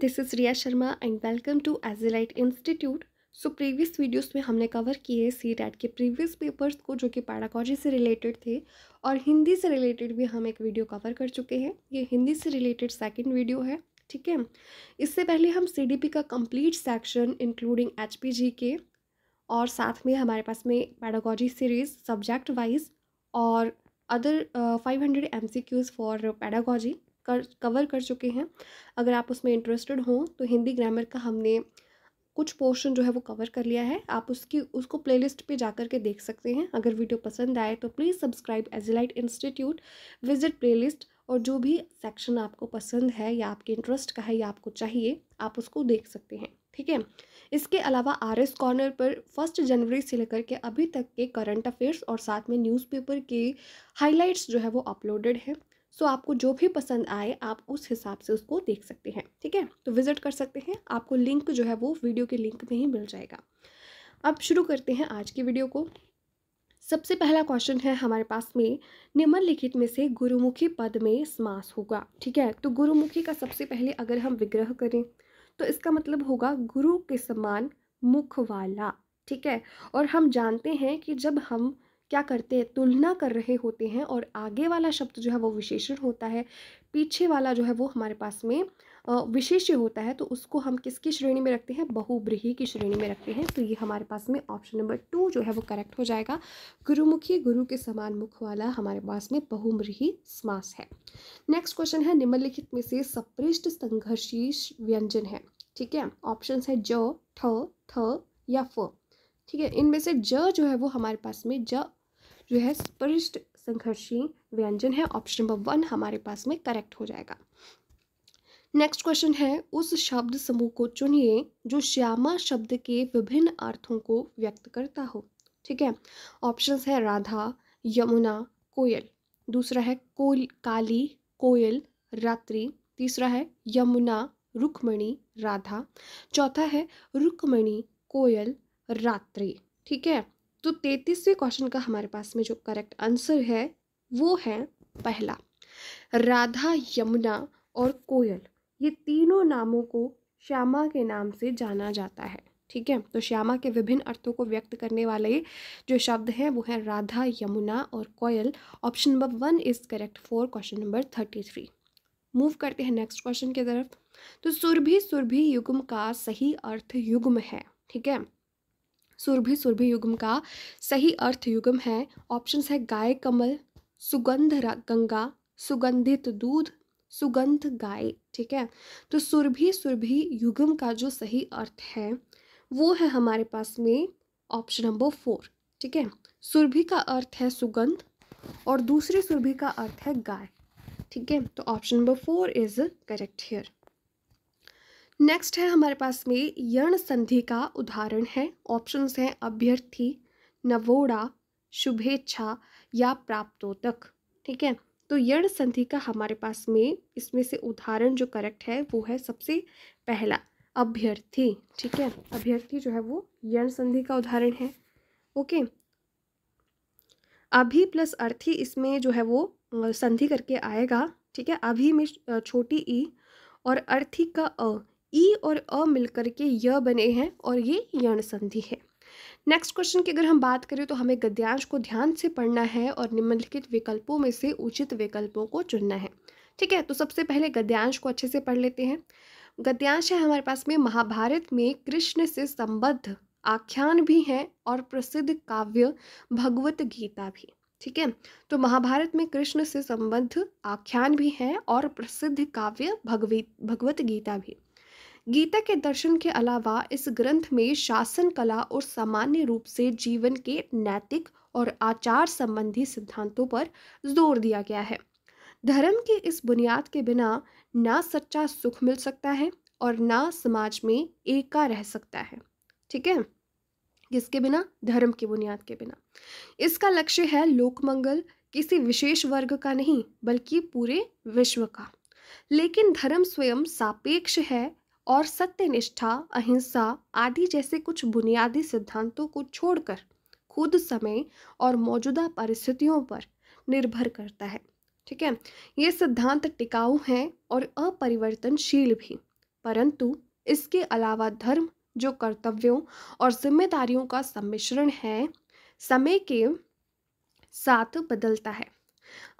this is Riya Sharma and welcome to Agilite institute so previous videos में हमने cover किए C TET के previous papers को जो कि पैडाकोजी से रिलेटेड थे और हिंदी से रिलेटेड भी हम एक वीडियो कवर कर चुके हैं ये हिंदी से रिलेटेड सेकंड वीडियो है ठीक है इससे पहले हम सी का कंप्लीट सेक्शन इंक्लूडिंग एच के और साथ में हमारे पास में पैडागोजी सीरीज़ सब्जेक्ट वाइज और other five hundred M C Qs for pedagogy कर कवर कर चुके हैं अगर आप उसमें इंटरेस्टेड हों तो हिंदी ग्रामर का हमने कुछ पोर्शन जो है वो कवर कर लिया है आप उसकी उसको प्लेलिस्ट पे जा कर के देख सकते हैं अगर वीडियो पसंद आए तो please subscribe Agilite institute visit playlist और जो भी सेक्शन आपको पसंद है या आपके इंटरेस्ट का है या आपको चाहिए आप उसको देख सकते हैं ठीक है इसके अलावा आर एस कॉर्नर पर फर्स्ट जनवरी से लेकर के अभी तक के करंट अफेयर्स और साथ में न्यूज़पेपर के हाइलाइट्स जो है वो अपलोडेड है सो आपको जो भी पसंद आए आप उस हिसाब से उसको देख सकते हैं ठीक है तो विज़िट कर सकते हैं आपको लिंक जो है वो वीडियो के लिंक में ही मिल जाएगा अब शुरू करते हैं आज की वीडियो को सबसे पहला क्वेश्चन है हमारे पास में निम्नलिखित में से गुरुमुखी पद में समास होगा ठीक है तो गुरुमुखी का सबसे पहले अगर हम विग्रह करें तो इसका मतलब होगा गुरु के समान मुख वाला ठीक है और हम जानते हैं कि जब हम क्या करते हैं तुलना कर रहे होते हैं और आगे वाला शब्द जो है वो विशेषण होता है पीछे वाला जो है वो हमारे पास में विशेष्य होता है तो उसको हम किसकी श्रेणी में रखते हैं बहुब्रीही की श्रेणी में रखते हैं तो ये हमारे पास में ऑप्शन नंबर टू जो है वो करेक्ट हो जाएगा गुरुमुखी गुरु के समान मुख वाला हमारे पास में बहुम्रीही समास है नेक्स्ट क्वेश्चन है निम्नलिखित में से सपृष्ट संघर्षी व्यंजन है ठीक है ऑप्शन है ज ठ थ या फ ठीक है इनमें से ज जो है वो हमारे पास में ज जो है स्पृष्ट संघर्षी व्यंजन है ऑप्शन नंबर वन हमारे पास में करेक्ट हो जाएगा नेक्स्ट क्वेश्चन है उस शब्द समूह को चुनिए जो श्यामा शब्द के विभिन्न अर्थों को व्यक्त करता हो ठीक है ऑप्शंस है राधा यमुना कोयल दूसरा है कोल काली कोयल रात्रि तीसरा है यमुना रुक्मणी राधा चौथा है रुक्मणी कोयल रात्रि ठीक है तो तैतीसवें क्वेश्चन का हमारे पास में जो करेक्ट आंसर है वो है पहला राधा यमुना और कोयल ये तीनों नामों को श्यामा के नाम से जाना जाता है ठीक है तो श्यामा के विभिन्न अर्थों को व्यक्त करने वाले जो शब्द हैं वो हैं राधा यमुना और Koel option number one is correct for question number thirty three move करते हैं नेक्स्ट क्वेश्चन की तरफ तो सुरभि सुरभि युग्म का सही अर्थ युग्म है ठीक है सुरभि सुरभि युग्म का सही अर्थ युग्म है ऑप्शंस है गाय कमल सुगंध गंगा सुगंधित दूध सुगंध गाय ठीक है तो सुरभि सुरभि युग्म का जो सही अर्थ है वो है हमारे पास में ऑप्शन नंबर फोर ठीक है सुरभि का अर्थ है सुगंध और दूसरी सुरभि का अर्थ है गाय ठीक है तो option number four is correct here next है हमारे पास में यण संधि का उदाहरण है ऑप्शंस हैं अभ्यर्थी नवोड़ा शुभेच्छा या प्राप्तोतक ठीक है तो यण संधि का हमारे पास में इसमें से उदाहरण जो करेक्ट है वो है सबसे पहला अभ्यर्थी ठीक है अभ्यर्थी जो है वो यण संधि का उदाहरण है ओके अभी प्लस अर्थी इसमें जो है वो संधि करके आएगा ठीक है अभी में छोटी ई और अर्थी का अ ई और अ मिलकर के य बने हैं और ये यण संधि है नेक्स्ट क्वेश्चन की अगर हम बात करें तो हमें गद्यांश को ध्यान से पढ़ना है और निम्नलिखित विकल्पों में से उचित विकल्पों को चुनना है ठीक है तो सबसे पहले गद्यांश को अच्छे से पढ़ लेते हैं गद्यांश है हमारे पास में महाभारत में कृष्ण से संबद्ध आख्यान भी हैं और प्रसिद्ध काव्य भगवत गीता भी ठीक है तो महाभारत में कृष्ण से संबद्ध आख्यान भी हैं और प्रसिद्ध काव्य भगवी भगवत गीता भी गीता के दर्शन के अलावा इस ग्रंथ में शासन कला और सामान्य रूप से जीवन के नैतिक और आचार संबंधी सिद्धांतों पर जोर दिया गया है धर्म की इस बुनियाद के बिना ना सच्चा सुख मिल सकता है और ना समाज में एका रह सकता है ठीक है किसके बिना धर्म की बुनियाद के बिना इसका लक्ष्य है लोकमंगल किसी विशेष वर्ग का नहीं बल्कि पूरे विश्व का लेकिन धर्म स्वयं सापेक्ष है और सत्यनिष्ठा अहिंसा आदि जैसे कुछ बुनियादी सिद्धांतों को छोड़कर खुद समय और मौजूदा परिस्थितियों पर निर्भर करता है ठीक है ये सिद्धांत टिकाऊ हैं और अपरिवर्तनशील भी परंतु इसके अलावा धर्म जो कर्तव्यों और जिम्मेदारियों का सम्मिश्रण है समय के साथ बदलता है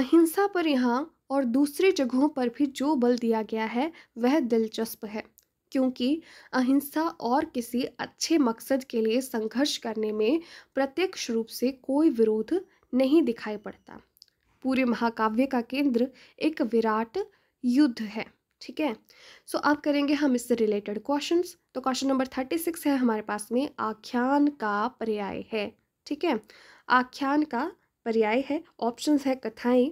अहिंसा पर यहाँ और दूसरी जगहों पर भी जो बल दिया गया है वह दिलचस्प है क्योंकि अहिंसा और किसी अच्छे मकसद के लिए संघर्ष करने में प्रत्यक्ष रूप से कोई विरोध नहीं दिखाई पड़ता पूरे महाकाव्य का केंद्र एक विराट युद्ध है ठीक है सो आप अब करेंगे हम इससे रिलेटेड क्वेश्चंस तो क्वेश्चन नंबर थर्टी सिक्स है हमारे पास में आख्यान का पर्याय है ठीक है आख्यान का पर्याय है ऑप्शंस है कथाएं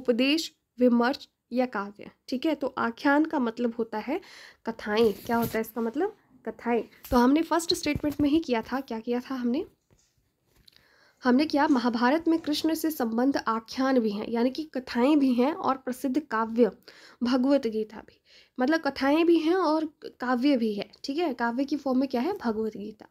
उपदेश विमर्श या काव्य ठीक है तो आख्यान का मतलब होता है कथाएं क्या होता है इसका मतलब कथाएं तो हमने फर्स्ट स्टेटमेंट में ही किया था क्या किया था हमने हमने किया महाभारत में कृष्ण से संबंध आख्यान भी हैं यानी कि कथाएं भी हैं और प्रसिद्ध काव्य भगवत गीता भी मतलब कथाएं भी हैं और काव्य भी है ठीक है काव्य की फॉर्म में क्या है भगवत गीता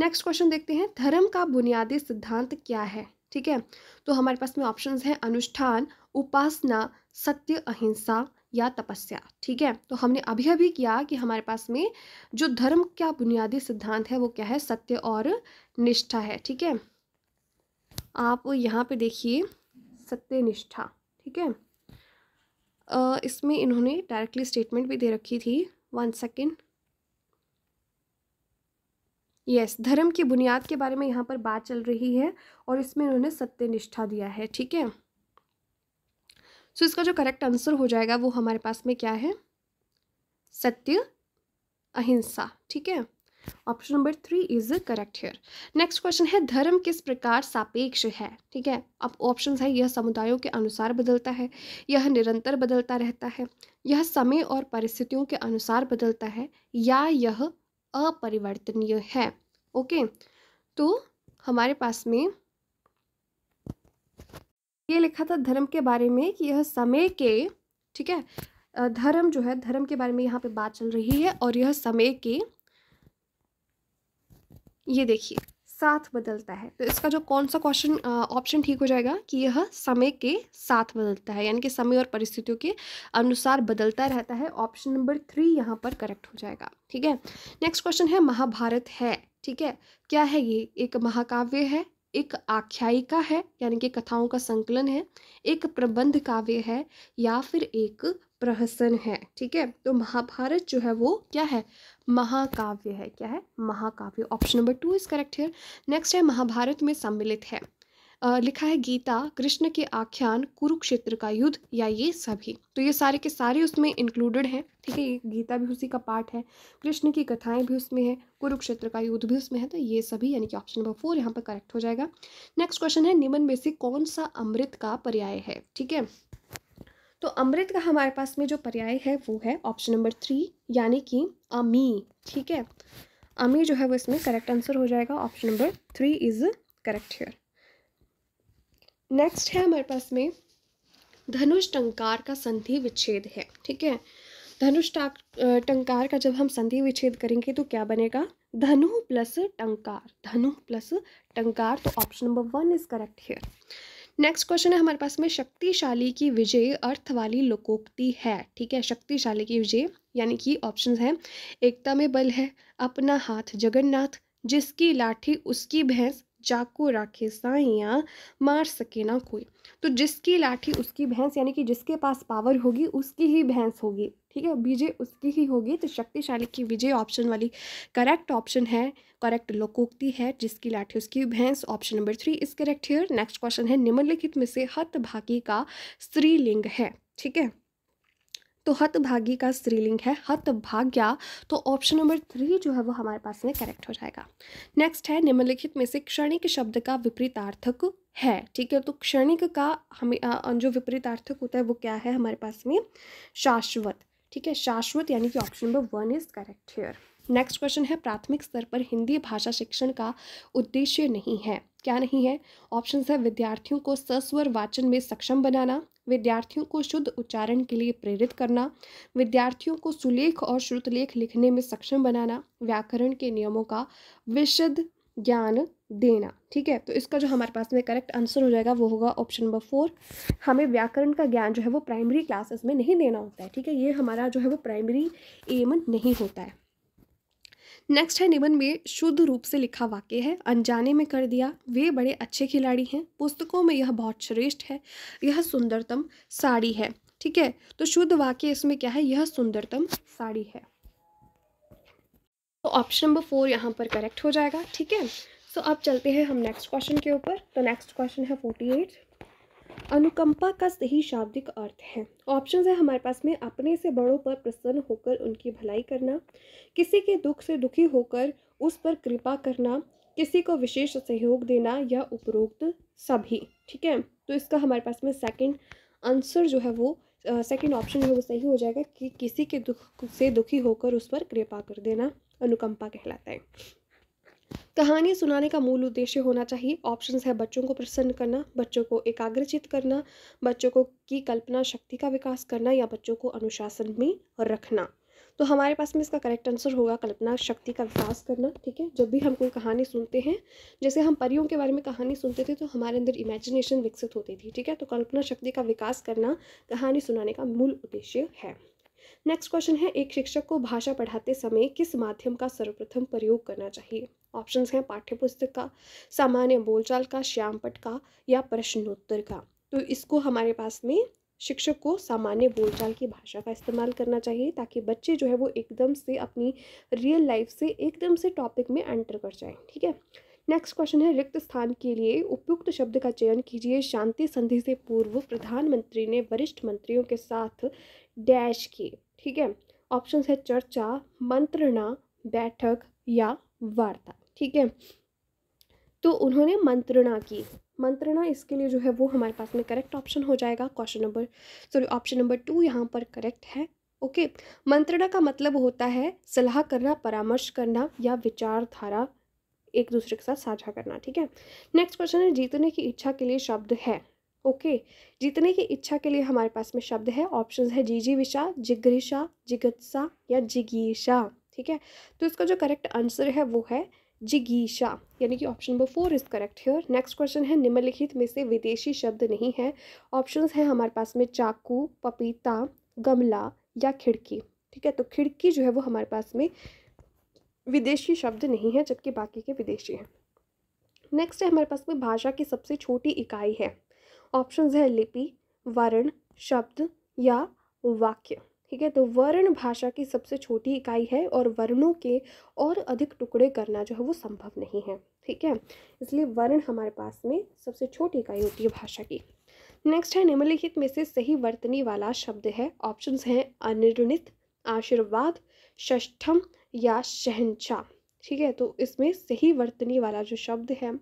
नेक्स्ट क्वेश्चन देखते हैं धर्म का बुनियादी सिद्धांत क्या है ठीक है तो हमारे पास में ऑप्शंस हैं अनुष्ठान उपासना सत्य अहिंसा या तपस्या ठीक है तो हमने अभी अभी किया कि हमारे पास में जो धर्म का बुनियादी सिद्धांत है वो क्या है सत्य और निष्ठा है ठीक है आप यहाँ पे देखिए सत्य निष्ठा ठीक है इसमें इन्होंने डायरेक्टली स्टेटमेंट भी दे रखी थी वन सेकेंड यस yes, धर्म की बुनियाद के बारे में यहाँ पर बात चल रही है और इसमें इन्होंने सत्यनिष्ठा दिया है ठीक है सो इसका जो करेक्ट आंसर हो जाएगा वो हमारे पास में क्या है सत्य अहिंसा ठीक है option number three is correct here next question है धर्म किस प्रकार सापेक्ष है ठीक है अब ऑप्शन है यह समुदायों के अनुसार बदलता है यह निरंतर बदलता रहता है यह समय और परिस्थितियों के अनुसार बदलता है या यह अपरिवर्तनीय है ओके तो हमारे पास में ये लिखा था धर्म के बारे में कि यह समय के ठीक है धर्म जो है धर्म के बारे में यहाँ पे बात चल रही है और यह समय के ये देखिए साथ बदलता है तो इसका जो कौन सा क्वेश्चन ऑप्शन ठीक हो जाएगा कि यह समय के साथ बदलता है यानी कि समय और परिस्थितियों के अनुसार बदलता रहता है ऑप्शन नंबर थ्री यहाँ पर करेक्ट हो जाएगा ठीक है नेक्स्ट क्वेश्चन है महाभारत है ठीक है क्या है ये एक महाकाव्य है एक आख्यायिका है यानी कि कथाओं का संकलन है एक प्रबंध काव्य है या फिर एक प्रहसन है ठीक है तो महाभारत जो है वो क्या है महाकाव्य है क्या है महाकाव्य option number two is correct है नेक्स्ट है महाभारत में सम्मिलित है लिखा है गीता कृष्ण के आख्यान कुरुक्षेत्र का युद्ध या ये सभी तो ये सारे के सारे उसमें इंक्लूडेड हैं ठीक है ये गीता भी उसी का पार्ट है कृष्ण की कथाएं भी उसमें है कुरुक्षेत्र का युद्ध भी उसमें है तो ये सभी यानी कि ऑप्शन नंबर फोर यहाँ पर करेक्ट हो जाएगा नेक्स्ट क्वेश्चन है निमन में से कौन सा अमृत का पर्याय है ठीक है तो अमृत का हमारे पास में जो पर्याय है वो है ऑप्शन नंबर थ्री यानी कि अमी ठीक है अमी जो है वो इसमें करेक्ट आंसर हो जाएगा option number three is correct here next है हमारे पास में धनुष टंकार का संधि विच्छेद है ठीक है धनुष टंकार का जब हम संधि विच्छेद करेंगे तो क्या बनेगा धनु प्लस टंकार धनु प्लस टंकार तो option number one is correct है नेक्स्ट क्वेश्चन है हमारे पास में शक्तिशाली की विजय अर्थ वाली लोकोक्ति है ठीक है शक्तिशाली की विजय यानी कि ऑप्शन है एकता में बल है अपना हाथ जगन्नाथ जिसकी लाठी उसकी भैंस चाकू राखे साइया मार सके ना कोई तो जिसकी लाठी उसकी भैंस यानी कि जिसके पास पावर होगी उसकी ही भैंस होगी ठीक है विजय उसकी ही होगी तो शक्तिशाली की विजय ऑप्शन वाली करेक्ट ऑप्शन है करेक्ट लोकोक्ति है जिसकी लाठी उसकी भैंस option number three is correct here next question है निम्नलिखित में से हत भाकी का स्त्रीलिंग है ठीक है तो हतभागी का स्त्रीलिंग है हतभाग्या तो ऑप्शन नंबर थ्री जो है वो हमारे पास में करेक्ट हो जाएगा नेक्स्ट है निम्नलिखित में से क्षणिक शब्द का विपरीतार्थक है ठीक है तो क्षणिक का हमें जो विपरीतार्थक होता है वो क्या है हमारे पास में शाश्वत ठीक है शाश्वत यानी कि option number one is correct here next question है प्राथमिक स्तर पर हिंदी भाषा शिक्षण का उद्देश्य नहीं है क्या नहीं है ऑप्शन है विद्यार्थियों को सस्वर वाचन में सक्षम बनाना विद्यार्थियों को शुद्ध उच्चारण के लिए प्रेरित करना विद्यार्थियों को सुलेख और श्रुतलेख लिखने में सक्षम बनाना व्याकरण के नियमों का विशद ज्ञान देना ठीक है तो इसका जो हमारे पास में करेक्ट आंसर हो जाएगा वो होगा ऑप्शन नंबर फोर हमें व्याकरण का ज्ञान जो है वो प्राइमरी क्लासेस में नहीं देना होता है ठीक है ये हमारा जो है वो प्राइमरी एम नहीं होता है नेक्स्ट है निबंध में शुद्ध रूप से लिखा वाक्य है अनजाने में कर दिया वे बड़े अच्छे खिलाड़ी हैं पुस्तकों में यह बहुत श्रेष्ठ है यह सुंदरतम साड़ी है ठीक है तो शुद्ध वाक्य इसमें क्या है यह सुंदरतम साड़ी है तो ऑप्शन नंबर फोर यहाँ पर करेक्ट हो जाएगा ठीक है सो अब चलते हैं हम नेक्स्ट क्वेश्चन के ऊपर तो नेक्स्ट क्वेश्चन है फोर्टी एट अनुकंपा का सही शाब्दिक अर्थ है ऑप्शन है हमारे पास में अपने से बड़ों पर प्रसन्न होकर उनकी भलाई करना किसी के दुख से दुखी होकर उस पर कृपा करना किसी को विशेष सहयोग देना या उपरोक्त सभी ठीक है तो इसका हमारे पास में सेकंड आंसर जो है वो सेकंड ऑप्शन जो है वो सही हो जाएगा कि किसी के दुख से दुखी होकर उस पर कृपा कर देना अनुकंपा कहलाता है कहानी सुनाने का मूल उद्देश्य होना चाहिए ऑप्शंस है बच्चों को प्रसन्न करना बच्चों को एकाग्रचित करना बच्चों को की कल्पना शक्ति का विकास करना या बच्चों को अनुशासन में रखना तो हमारे पास में इसका करेक्ट आंसर होगा कल्पना शक्ति का विकास करना ठीक है जब भी हम कोई कहानी सुनते हैं जैसे हम परियों के बारे में कहानी सुनते थे तो हमारे अंदर इमेजिनेशन विकसित होती थी ठीक है तो कल्पना शक्ति का विकास करना कहानी सुनाने का मूल उद्देश्य है नेक्स्ट क्वेश्चन है एक शिक्षक को भाषा पढ़ाते समय किस माध्यम का सर्वप्रथम प्रयोग करना चाहिए ऑप्शन हैं पाठ्यपुस्तक का सामान्य बोलचाल का श्यामपट का या प्रश्नोत्तर का तो इसको हमारे पास में शिक्षक को सामान्य बोलचाल की भाषा का इस्तेमाल करना चाहिए ताकि बच्चे जो है वो एकदम से अपनी रियल लाइफ से एकदम से टॉपिक में एंटर कर जाए ठीक है नेक्स्ट क्वेश्चन है रिक्त स्थान के लिए उपयुक्त शब्द का चयन कीजिए शांति संधि से पूर्व प्रधानमंत्री ने वरिष्ठ मंत्रियों के साथ डैश किए ठीक है ऑप्शन है चर्चा मंत्रणा बैठक या वार्ता ठीक है तो उन्होंने मंत्रणा की मंत्रणा इसके लिए जो है वो हमारे पास में करेक्ट ऑप्शन हो जाएगा question number sorry option number two यहाँ पर करेक्ट है ओके मंत्रणा का मतलब होता है सलाह करना परामर्श करना या विचारधारा एक दूसरे के साथ साझा करना ठीक है नेक्स्ट क्वेश्चन है जीतने की इच्छा के लिए शब्द है ओके जीतने की इच्छा के लिए हमारे पास में शब्द है ऑप्शन है जी जी विशा जिग्रिशा जिगत्सा या जिगीशा ठीक है तो इसका जो करेक्ट आंसर है वो है जिगीशा यानी कि option number four is correct here next question है निम्नलिखित में से विदेशी शब्द नहीं है ऑप्शन हैं हमारे पास में चाकू पपीता गमला या खिड़की ठीक है तो खिड़की जो है वो हमारे पास में विदेशी शब्द नहीं है जबकि बाकी के विदेशी हैं नेक्स्ट है हमारे पास में भाषा की सबसे छोटी इकाई है ऑप्शंस है लिपि वर्ण शब्द या वाक्य ठीक है तो वर्ण भाषा की सबसे छोटी इकाई है और वर्णों के और अधिक टुकड़े करना जो है वो संभव नहीं है ठीक है इसलिए वर्ण हमारे पास में सबसे छोटी इकाई होती है भाषा की नेक्स्ट है निम्नलिखित में से सही वर्तनी वाला शब्द है ऑप्शंस हैं अनिर्णित आशीर्वाद षष्ठम या शहनशाह ठीक है तो इसमें सही वर्तनी वाला जो शब्द है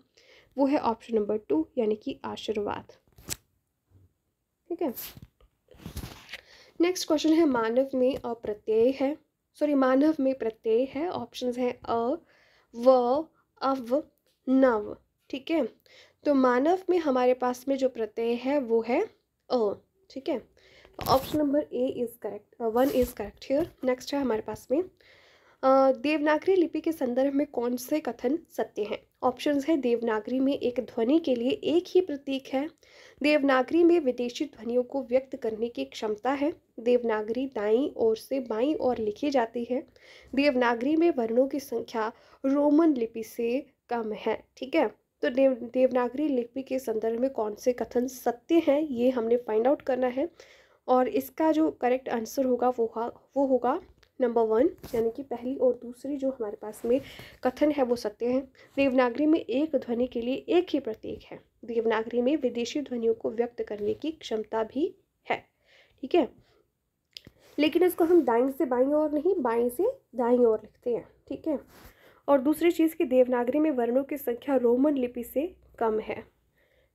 वो है ऑप्शन नंबर टू यानी कि आशीर्वाद ठीक है नेक्स्ट क्वेश्चन है मानव में अप्रत्यय है सॉरी मानव में प्रत्यय है ऑप्शन है अ व अव नव ठीक है तो मानव में हमारे पास में जो प्रत्यय है वो है अ ठीक है option number A is correct one is correct here next है हमारे पास में देवनागरी लिपि के संदर्भ में कौन से कथन सत्य हैं ऑप्शंस है देवनागरी में एक ध्वनि के लिए एक ही प्रतीक है देवनागरी में विदेशी ध्वनियों को व्यक्त करने की क्षमता है देवनागरी दाई ओर से बाई ओर लिखी जाती है देवनागरी में वर्णों की संख्या रोमन लिपि से कम है ठीक है तो देव देवनागरी लिपि के संदर्भ में कौन से कथन सत्य हैं ये हमने फाइंड आउट करना है और इसका जो करेक्ट आंसर होगा वो वो होगा नंबर वन यानी कि पहली और दूसरी जो हमारे पास में कथन है वो सत्य है देवनागरी में एक ध्वनि के लिए एक ही प्रतीक है देवनागरी में विदेशी ध्वनियों को व्यक्त करने की क्षमता भी है ठीक है लेकिन इसको हम दाई से बाई और नहीं बाई से दाई और लिखते हैं ठीक है और दूसरी चीज़ कि देवनागरी में वर्णों की संख्या रोमन लिपि से कम है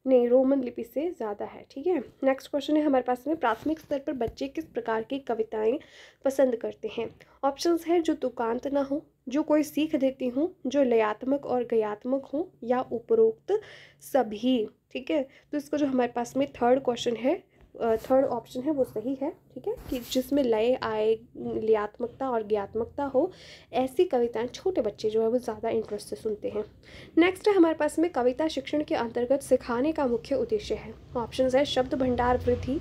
नहीं रोमन लिपि से ज़्यादा है ठीक है नेक्स्ट क्वेश्चन है हमारे पास में प्राथमिक स्तर पर बच्चे किस प्रकार की कविताएं पसंद करते हैं ऑप्शंस हैं जो तुकांत ना हो जो कोई सीख देती हूँ जो लयात्मक और गयात्मक हो या उपरोक्त सभी ठीक है तो इसको जो हमारे पास में थर्ड क्वेश्चन है थर्ड ऑप्शन है वो सही है ठीक है कि जिसमें लय आए लियात्मकता और ज्ञात्मकता हो ऐसी कविताएं छोटे बच्चे जो है वो ज़्यादा इंटरेस्ट से सुनते हैं नेक्स्ट है हमारे पास में कविता शिक्षण के अंतर्गत सिखाने का मुख्य उद्देश्य है ऑप्शन है शब्द भंडार वृद्धि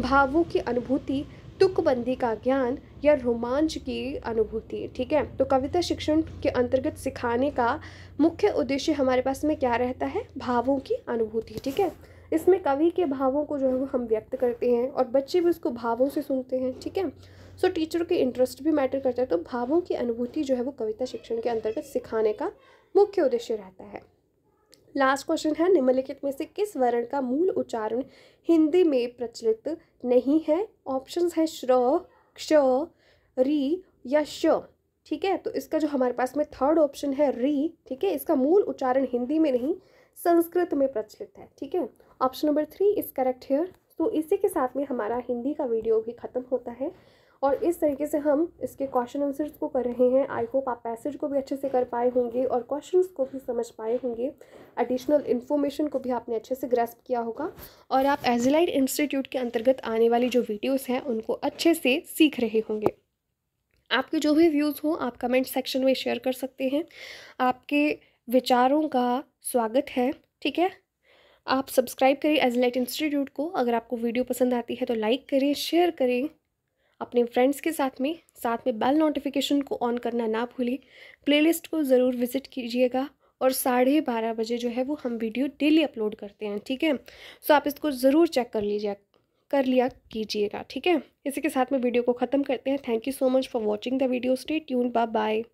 भावों की अनुभूति तुकबंदी का ज्ञान या रोमांच की अनुभूति ठीक है तो कविता शिक्षण के अंतर्गत सिखाने का मुख्य उद्देश्य हमारे पास में क्या रहता है भावों की अनुभूति ठीक है इसमें कवि के भावों को जो है वो हम व्यक्त करते हैं और बच्चे भी उसको भावों से सुनते हैं ठीक है सो टीचर के इंटरेस्ट भी मैटर करता है तो भावों की अनुभूति जो है वो कविता शिक्षण के अंतर्गत सिखाने का मुख्य उद्देश्य रहता है लास्ट क्वेश्चन है निम्नलिखित में से किस वर्ण का मूल उच्चारण हिंदी में प्रचलित नहीं है ऑप्शंस है श्र क्ष री या श ठीक है तो इसका जो हमारे पास में थर्ड ऑप्शन है री ठीक है इसका मूल उच्चारण हिंदी में नहीं संस्कृत में प्रचलित है ठीक है option number three is correct here तो इसी के साथ में हमारा हिंदी का वीडियो भी ख़त्म होता है और इस तरीके से हम इसके क्वेश्चन आंसर्स को कर रहे हैं आई होप आप पैसेज को भी अच्छे से कर पाए होंगे और क्वेश्चन को भी समझ पाए होंगे एडिशनल इन्फॉर्मेशन को भी आपने अच्छे से ग्रेस्प किया होगा और आप एजिलाइट इंस्टीट्यूट के अंतर्गत आने वाली जो वीडियोस हैं उनको अच्छे से सीख रहे होंगे आपके जो भी व्यूज़ हों आप कमेंट सेक्शन में शेयर कर सकते हैं आपके विचारों का स्वागत है ठीक है आप सब्सक्राइब करें एज लाइट इंस्टीट्यूट को अगर आपको वीडियो पसंद आती है तो लाइक करें शेयर करें अपने फ्रेंड्स के साथ में साथ में बेल नोटिफिकेशन को ऑन करना ना भूलें प्लेलिस्ट को ज़रूर विज़िट कीजिएगा और साढ़े बारह बजे जो है वो हम वीडियो डेली अपलोड करते हैं ठीक है सो आप इसको ज़रूर चेक कर लीजिए कर लिया कीजिएगा ठीक है इसी के साथ में वीडियो को ख़त्म करते हैं thank you so much for watching the video stay tune bye bye